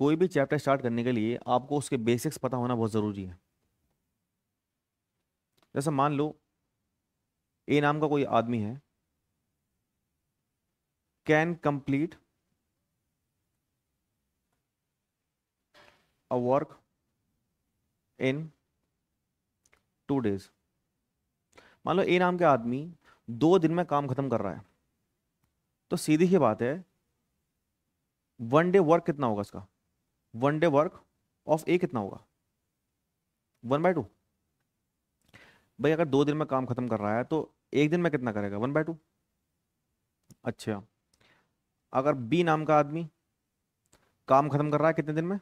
कोई भी chapter start करने के लिए आपको उसके बेसिक्स पता होना बहुत ज़रूरी है जैसे मान लो ए नाम का कोई आदमी है can complete a work in two days मान लो ए नाम के आदमी दो दिन में काम खत्म कर रहा है तो सीधी ही बात है वन डे वर्क कितना होगा इसका one day work of A कितना होगा वन बाय टू भाई अगर दो दिन में काम खत्म कर रहा है तो एक दिन में कितना करेगा वन बाय टू अच्छा अगर बी नाम का आदमी काम खत्म कर रहा है कितने दिन में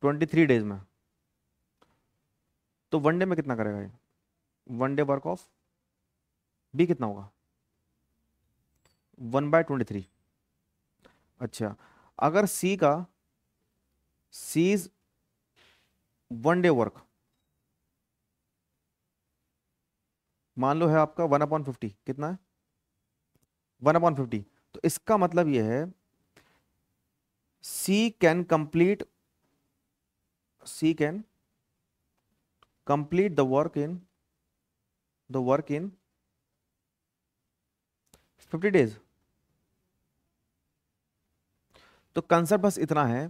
ट्वेंटी थ्री डेज में तो वन डे में कितना करेगा ये one day work of B कितना होगा वन बाय ट्वेंटी थ्री अच्छा अगर सी का सीज वन डे वर्क मान लो है आपका वन अपॉइंट फिफ्टी कितना है वन अपॉइंट फिफ्टी तो इसका मतलब यह है C can complete C can complete the work in the work in fifty days तो कंसेप्ट बस इतना है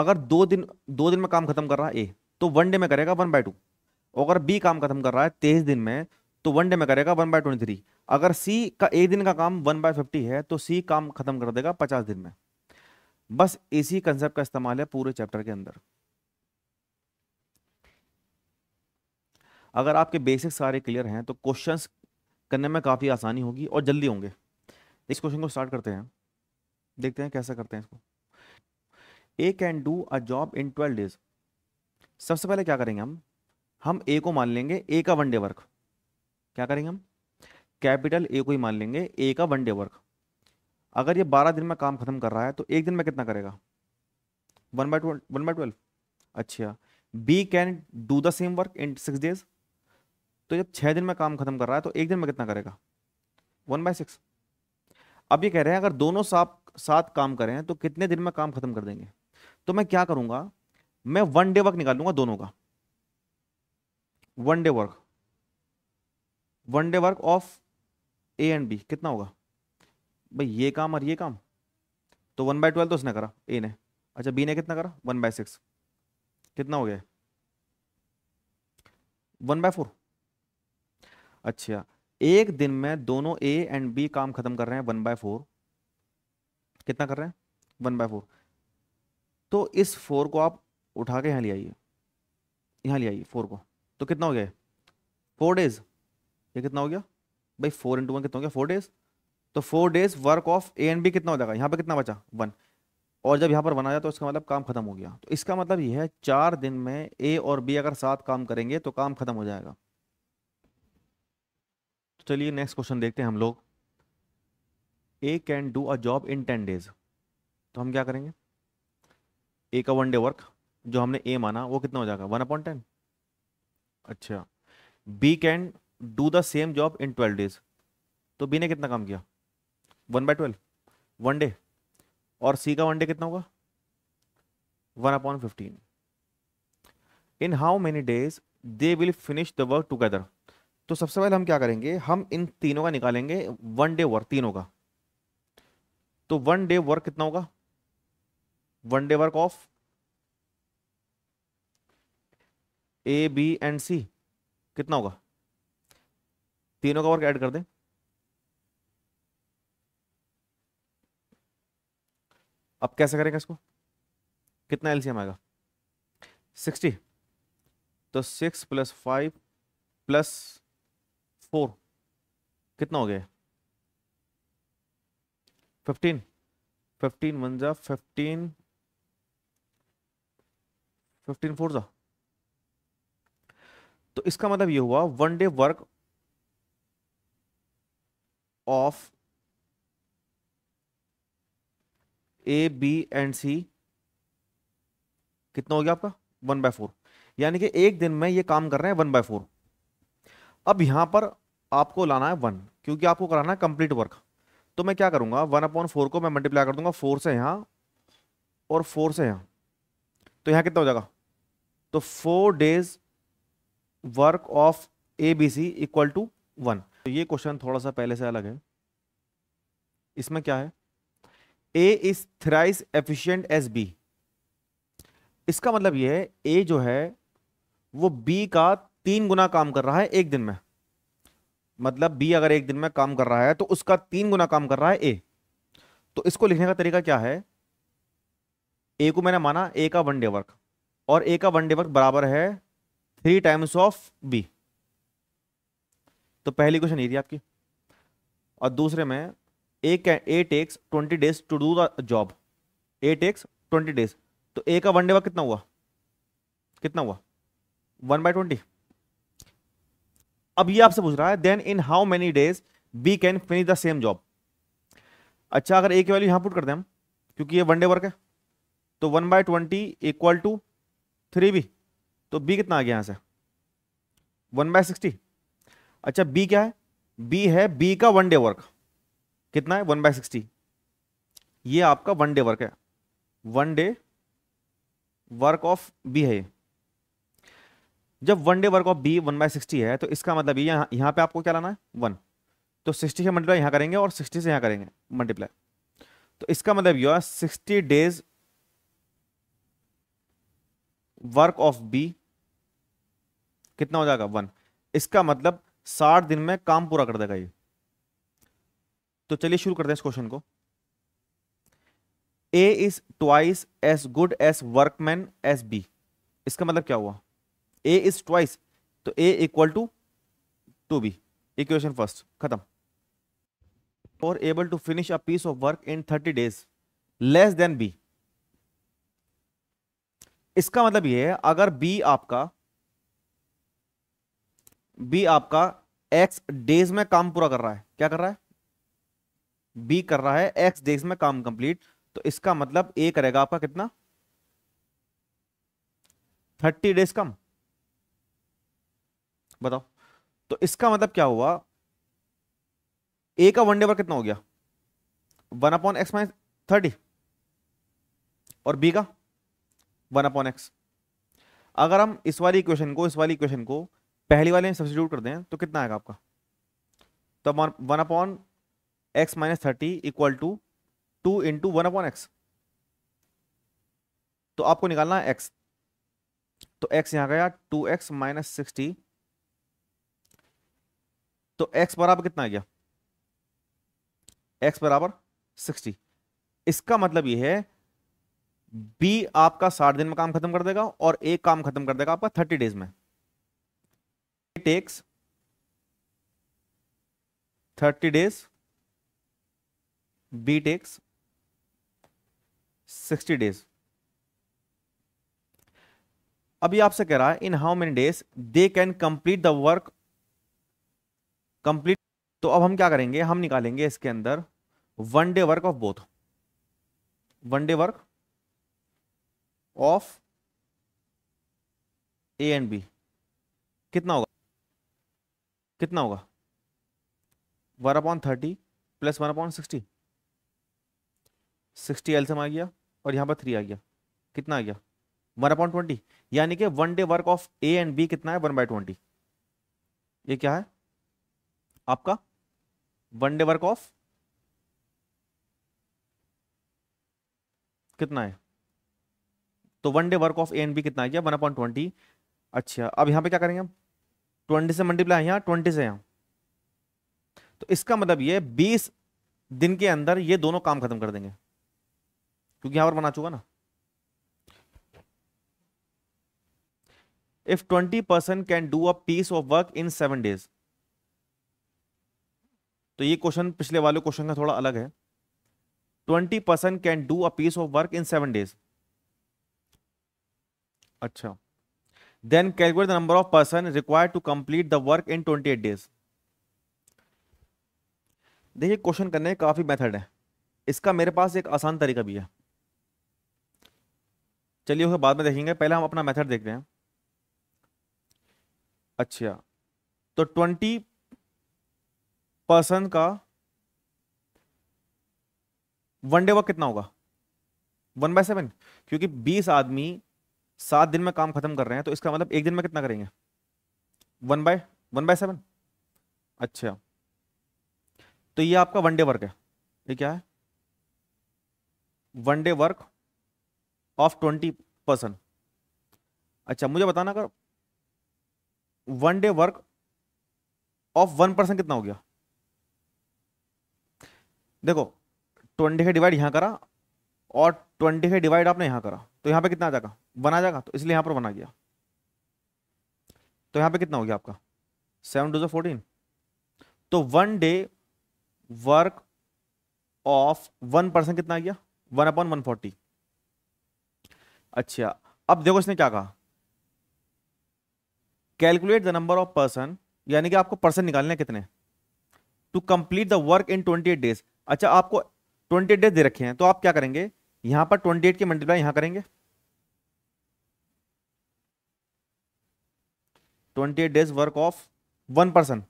अगर दो दिन दो दिन में काम खत्म कर रहा है ए तो वन डे में करेगा वन बाय टू अगर बी काम खत्म कर रहा है तेईस दिन में तो वन डे में करेगा वन बाय ट्वेंटी थ्री अगर सी का एक दिन का काम वन बाय फिफ्टी है तो सी काम खत्म कर देगा पचास दिन में बस इसी कंसेप्ट का इस्तेमाल है पूरे चैप्टर के अंदर अगर आपके बेसिक सारे क्लियर हैं तो क्वेश्चंस करने में काफ़ी आसानी होगी और जल्दी होंगे इस क्वेश्चन को स्टार्ट करते हैं देखते हैं कैसा करते हैं इसको A can do a job in twelve days सबसे पहले क्या करेंगे हम हम ए को मान लेंगे ए का वन डे वर्क क्या करेंगे हम कैपिटल ए को ही मान लेंगे ए का वन डे वर्क अगर ये बारह दिन में काम खत्म कर रहा है तो एक दिन में कितना करेगा one by twelve one by twelve अच्छा B can do the same work in six days तो जब छः दिन में काम खत्म कर रहा है तो एक दिन में कितना करेगा वन बाय सिक्स अब ये कह रहे हैं अगर दोनों साफ सात काम करें तो कितने दिन में काम खत्म कर देंगे तो मैं क्या करूंगा मैं वन डे वर्क निकाल लूंगा दोनों का one day work one day work of A and B कितना होगा भाई ये काम और ये काम तो वन बाय ट्वेल्व तो उसने करा ए ने अच्छा बी ने कितना करा वन बाय सिक्स कितना हो गया वन बाय फोर अच्छा एक दिन में दोनों ए एंड बी काम खत्म कर रहे हैं वन बाय फोर कितना कर रहे हैं वन बाय फोर तो इस फोर को आप उठा के यहाँ ले आइए यहाँ ले आइए फोर को तो कितना हो गया फोर डेज ये कितना हो गया भाई फोर इंटू वन कितना हो गया फोर डेज तो four days work of A and B कितना हो जाएगा यहाँ पे कितना बचा वन और जब यहाँ पर बना जाए तो इसका मतलब काम खत्म हो गया तो इसका मतलब ये है चार दिन में ए और बी अगर साथ काम करेंगे तो काम खत्म हो जाएगा तो चलिए नेक्स्ट क्वेश्चन देखते हैं हम लोग A can do a job in ten days तो हम क्या करेंगे ए का वन डे वर्क जो हमने ए माना वो कितना हो जाएगा वन अपॉइंट टेन अच्छा B can do the same job in twelve days तो बी ने कितना काम किया one by twelve one day और सी का वन डे कितना होगा one upon fifteen in how many days they will finish the work together तो सबसे पहले हम क्या करेंगे हम इन तीनों का निकालेंगे वन डे वर्क तीनों का तो वन डे वर्क कितना होगा one day work of A B and C कितना होगा तीनों का वर्क ऐड कर दें अब कैसे करेंगे इसको कितना एलसीएम आएगा सिक्सटी तो six plus five plus four कितना हो गया फिफ्टीन फिफ्टीन वन जा फिफ्टीन फिफ्टीन फोर जा तो इसका मतलब ये हुआ one day work of A B and C कितना हो गया आपका वन बाय फोर यानी कि एक दिन में ये काम कर रहे हैं वन बाय फोर अब यहां पर आपको लाना है वन क्योंकि आपको कराना है कंप्लीट वर्क तो मैं क्या करूंगा वन अपॉन फोर को मैं मल्टीप्लाई कर दूंगा फोर से यहां और फोर से यहां तो यहां कितना हो जाएगा तो four days work of A B C equal to one तो ये क्वेश्चन थोड़ा सा पहले से अलग है इसमें क्या है A is thrice efficient as B इसका मतलब ये है ए जो है वो बी का तीन गुना काम कर रहा है एक दिन में मतलब बी अगर एक दिन में काम कर रहा है तो उसका तीन गुना काम कर रहा है ए तो इसको लिखने का तरीका क्या है ए को मैंने माना ए का वन डे वर्क और ए का वन डे वर्क बराबर है थ्री टाइम्स ऑफ बी तो पहली क्वेश्चन ये थी आपकी और दूसरे में A A takes twenty days to do the job A takes twenty days तो ए का वन डे वर्क कितना हुआ कितना हुआ वन बाई ट्वेंटी अब ये आपसे पूछ रहा है then in how many days we can finish the same job अच्छा अगर एक की वैल्यू यहां पुट करते हैं हम क्योंकि ये वन डे वर्क है तो one by twenty equal to three B तो बी कितना आ गया यहां से वन बाय सिक्सटी अच्छा बी क्या है बी है बी का वन डे वर्क कितना है वन बाय सिक्सटी ये आपका वन डे वर्क है one day work of B है ये जब one day work of B one by sixty है तो इसका मतलब ये यहाँ यहाँ पे आपको क्या लाना है वन तो सिक्सटी से मल्टीप्लाई यहाँ करेंगे और सिक्सटी से यहाँ करेंगे मल्टीप्लाई तो इसका मतलब यह sixty days work of B कितना हो जाएगा वन इसका मतलब साठ दिन में काम पूरा कर देगा ये तो चलिए शुरू करते हैं इस क्वेश्चन को A is twice as good as workman as B इसका मतलब क्या हुआ ए इज ट्वाइस तो A equal to two B equation first खत्म और able to finish a piece of work in thirty days less than B इसका मतलब यह है अगर बी आपका बी आपका एक्स डेज में काम पूरा कर रहा है क्या कर रहा है बी कर रहा है एक्स डेज में काम कंप्लीट तो इसका मतलब ए करेगा आपका कितना थर्टी डेज कम बताओ तो इसका मतलब क्या हुआ ए का वन डे पर कितना हो गया one upon x minus thirty और बी का वन अपॉन एक्स अगर हम इस वाली इक्वेशन को इस वाली इक्वेशन को पहली वाले में सब्सिट्यूट कर दें तो कितना आएगा आपका तो one upon x minus thirty equal to two into one upon x तो आपको निकालना है एक्स तो एक्स यहां गया टू एक्स माइनस सिक्सटी तो एक्स बराबर कितना आ गया एक्स बराबर सिक्सटी इसका मतलब यह है बी आपका साठ दिन में काम खत्म कर देगा और ए काम खत्म कर देगा आपका थर्टी डेज में takes thirty days B takes sixty days अभी आपसे कह रहा है in how many days they can complete the work complete तो अब हम क्या करेंगे हम निकालेंगे इसके अंदर one day work of both one day work of A and B कितना होगा कितना होगा one upon thirty plus one upon sixty sixty LCM आ गया और यहां पर थ्री आ गया कितना आ गया वन अपॉन ट्वेंटी यानी कि one day work of A and B कितना है वन बाई ट्वेंटी ये क्या है आपका वन डे वर्क ऑफ कितना है तो one day work of A and B कितना आ गया वन अपॉइंट ट्वेंटी अच्छा अब यहां पे क्या करेंगे हम ट्वेंटी से मल्टीप्लाई यहां ट्वेंटी से यहां तो इसका मतलब ये बीस दिन के अंदर ये दोनों काम खत्म कर देंगे क्योंकि यहां पर बना चुका ना if twenty person can do a piece of work in seven days तो ये क्वेश्चन पिछले वाले क्वेश्चन का थोड़ा अलग है twenty person can do a piece of work in seven days अच्छा then calculate the number of person required to complete the work in twenty eight days देखिए क्वेश्चन करने का काफ़ी मेथड है इसका मेरे पास एक आसान तरीका भी है चलिए उसे बाद में देखेंगे पहले हम अपना मेथड देखते हैं अच्छा तो ट्वेंटी पर्सन का वन डे वर्क कितना होगा वन बाय सेवन क्योंकि बीस आदमी सात दिन में काम खत्म कर रहे हैं तो इसका मतलब एक दिन में कितना करेंगे one by one by seven अच्छा तो ये आपका वन डे वर्क है ये क्या है one day work of twenty person अच्छा मुझे बताना अगर one day work of one person कितना हो गया देखो ट्वेंटी का डिवाइड यहाँ करा और ट्वेंटी का डिवाइड आपने यहाँ करा तो यहाँ पे कितना आ जाएगा वन आ जाएगा तो इसलिए यहाँ पर वन आ गया तो यहाँ पे कितना हो गया आपका सेवन टू जो फोर्टीन तो one day work of one person कितना आ गया वन अपॉन वन फोर्टी अच्छा अब देखो इसने क्या कहा calculate the number of person यानी कि आपको पर्सन निकालने कितने to complete the work in twenty eight days अच्छा आपको ट्वेंटी डेज दे रखे हैं तो आप क्या करेंगे यहाँ पर ट्वेंटी एट की मल्टीप्लाई यहाँ करेंगे twenty eight days work of one person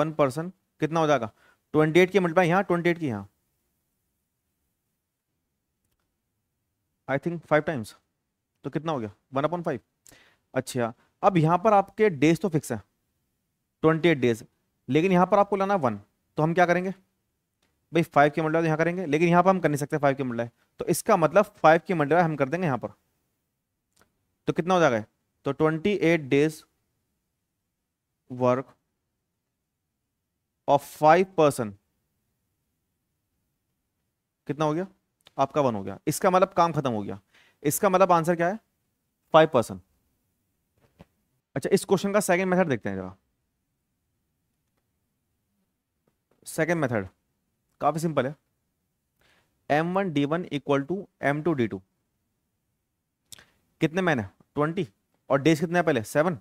one person कितना हो जाएगा ट्वेंटी एट की मल्टीप्लाई यहाँ ट्वेंटी एट की यहाँ आई थिंक फाइव टाइम्स तो कितना हो गया वन अपॉइंट फाइव अच्छा अब यहाँ पर आपके डेज तो फिक्स है ट्वेंटी एट डेज लेकिन यहाँ पर आपको लाना है वन तो हम क्या करेंगे भाई फाइव के मंडला तो यहाँ करेंगे लेकिन यहाँ पर हम कर नहीं सकते फाइव के मंडला तो इसका मतलब फाइव के मंडला हम कर देंगे यहाँ पर तो कितना हो जाएगा तो twenty eight days work of five person कितना हो गया आपका वन हो गया इसका मतलब काम खत्म हो गया इसका मतलब आंसर क्या है फाइव पर्सन अच्छा इस क्वेश्चन का सेकेंड मेथड देखते हैं जरा सेकेंड मेथड काफ़ी सिंपल है M one D one equal to M two D two कितने मैंने ट्वेंटी और डेज कितने पहले सेवन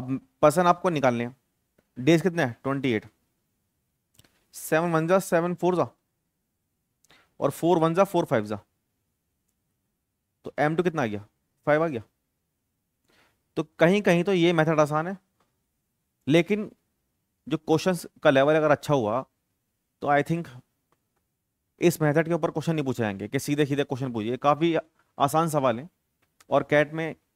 अब पर्सन आपको निकालने हैं डेज कितने हैं ट्वेंटी एट सेवन वन जा सेवन फोर जा और फोर वन जा फोर फाइव जा तो एम टू कितना आ गया फाइव आ गया तो कहीं कहीं तो ये मेथड आसान है लेकिन जो क्वेश्चन का लेवल अगर अच्छा हुआ तो आई थिंक इस मेथड के ऊपर क्वेश्चन नहीं पूछे जाएंगे कि सीधे सीधे क्वेश्चन पूछिए काफ़ी आसान सवाल है और कैट में